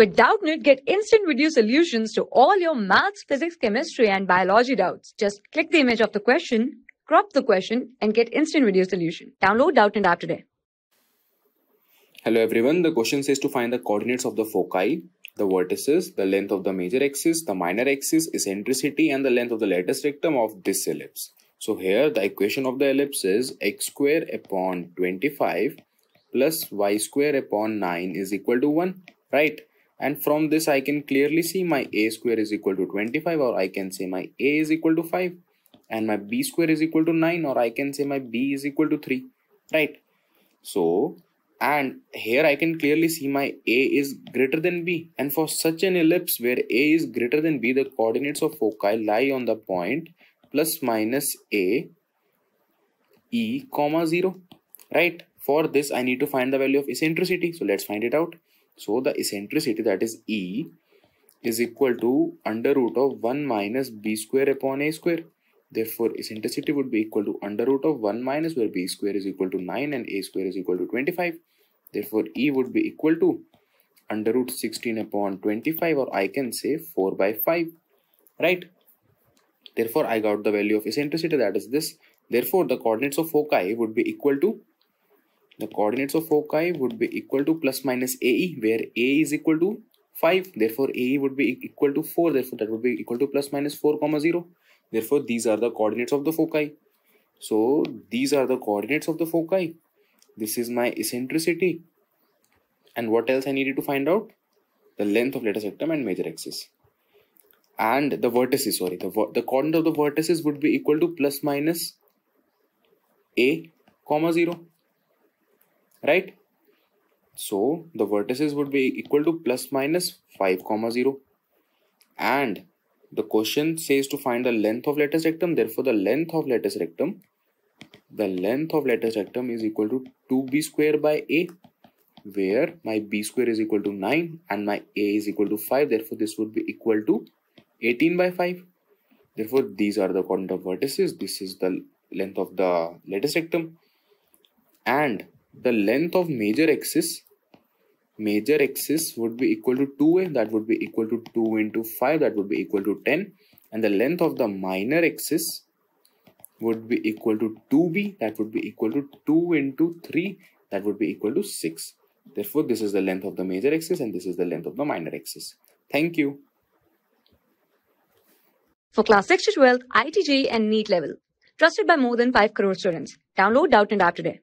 With Doubtnit, get instant video solutions to all your maths, physics, chemistry, and biology doubts. Just click the image of the question, crop the question, and get instant video solution. Download Doubtnit app today. Hello everyone, the question says to find the coordinates of the foci, the vertices, the length of the major axis, the minor axis, eccentricity and the length of the lattice rectum of this ellipse. So here the equation of the ellipse is x square upon 25 plus y square upon 9 is equal to 1, right? and from this I can clearly see my a square is equal to 25 or I can say my a is equal to 5 and my b square is equal to 9 or I can say my b is equal to 3 right so and here I can clearly see my a is greater than b and for such an ellipse where a is greater than b the coordinates of foci lie on the point plus minus a e comma 0 right for this I need to find the value of eccentricity so let's find it out so the eccentricity that is E is equal to under root of 1 minus b square upon a square. Therefore, eccentricity would be equal to under root of 1 minus where b square is equal to 9 and a square is equal to 25. Therefore, E would be equal to under root 16 upon 25 or I can say 4 by 5. Right? Therefore, I got the value of eccentricity that is this. Therefore, the coordinates of foci would be equal to the coordinates of foci would be equal to plus minus ae where a is equal to 5 therefore ae would be equal to 4 therefore that would be equal to plus minus 4 comma 0 therefore these are the coordinates of the foci so these are the coordinates of the foci this is my eccentricity and what else i needed to find out the length of letter septum and major axis and the vertices sorry the, the coordinate of the vertices would be equal to plus minus a comma 0 right so the vertices would be equal to plus minus 5 comma 0 and the question says to find the length of lattice rectum therefore the length of lattice rectum the length of lattice rectum is equal to 2b square by a where my b square is equal to 9 and my a is equal to 5 therefore this would be equal to 18 by 5 therefore these are the quantum vertices this is the length of the lattice rectum and the length of major axis major axis would be equal to 2a that would be equal to 2 into 5 that would be equal to 10 and the length of the minor axis would be equal to 2b that would be equal to 2 into 3 that would be equal to 6 therefore this is the length of the major axis and this is the length of the minor axis thank you for class 6 to 12 itj and neat level trusted by more than 5 crore students download doubt and app today